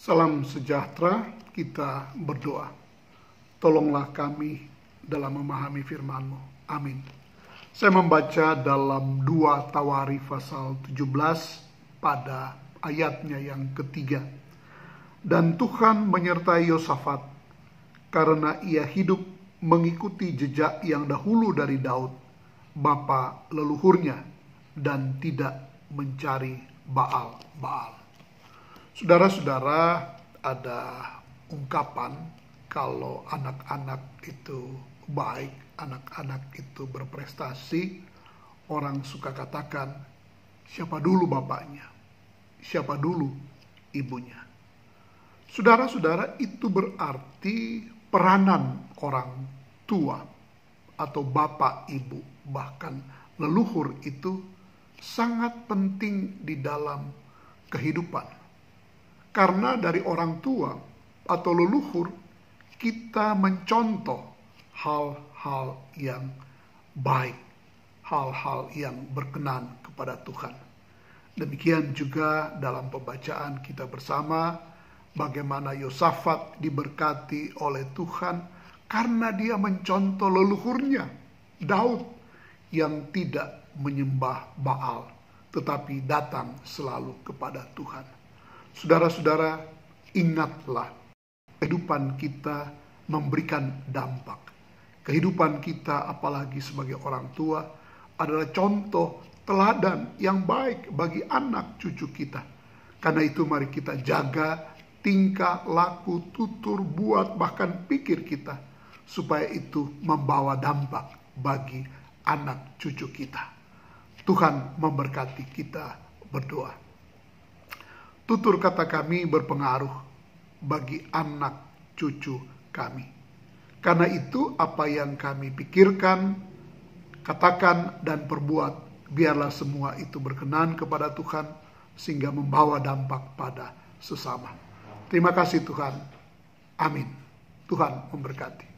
Salam sejahtera, kita berdoa. Tolonglah kami dalam memahami firman-Mu. Amin. Saya membaca dalam dua Tawari pasal 17 pada ayatnya yang ketiga. Dan Tuhan menyertai Yosafat karena ia hidup mengikuti jejak yang dahulu dari Daud, bapa leluhurnya, dan tidak mencari Baal-Baal. Saudara-saudara, ada ungkapan kalau anak-anak itu baik, anak-anak itu berprestasi, orang suka katakan, siapa dulu bapaknya, siapa dulu ibunya. Saudara-saudara, itu berarti peranan orang tua atau bapak ibu, bahkan leluhur itu sangat penting di dalam kehidupan karena dari orang tua atau leluhur kita mencontoh hal-hal yang baik, hal-hal yang berkenan kepada Tuhan. Demikian juga dalam pembacaan kita bersama bagaimana Yosafat diberkati oleh Tuhan karena dia mencontoh leluhurnya Daud yang tidak menyembah Baal tetapi datang selalu kepada Tuhan. Saudara-saudara, ingatlah kehidupan kita memberikan dampak. Kehidupan kita apalagi sebagai orang tua adalah contoh teladan yang baik bagi anak cucu kita. Karena itu mari kita jaga tingkah laku, tutur, buat, bahkan pikir kita. Supaya itu membawa dampak bagi anak cucu kita. Tuhan memberkati kita berdoa tutur kata kami berpengaruh bagi anak cucu kami. Karena itu apa yang kami pikirkan, katakan dan perbuat, biarlah semua itu berkenan kepada Tuhan sehingga membawa dampak pada sesama. Terima kasih Tuhan. Amin. Tuhan memberkati.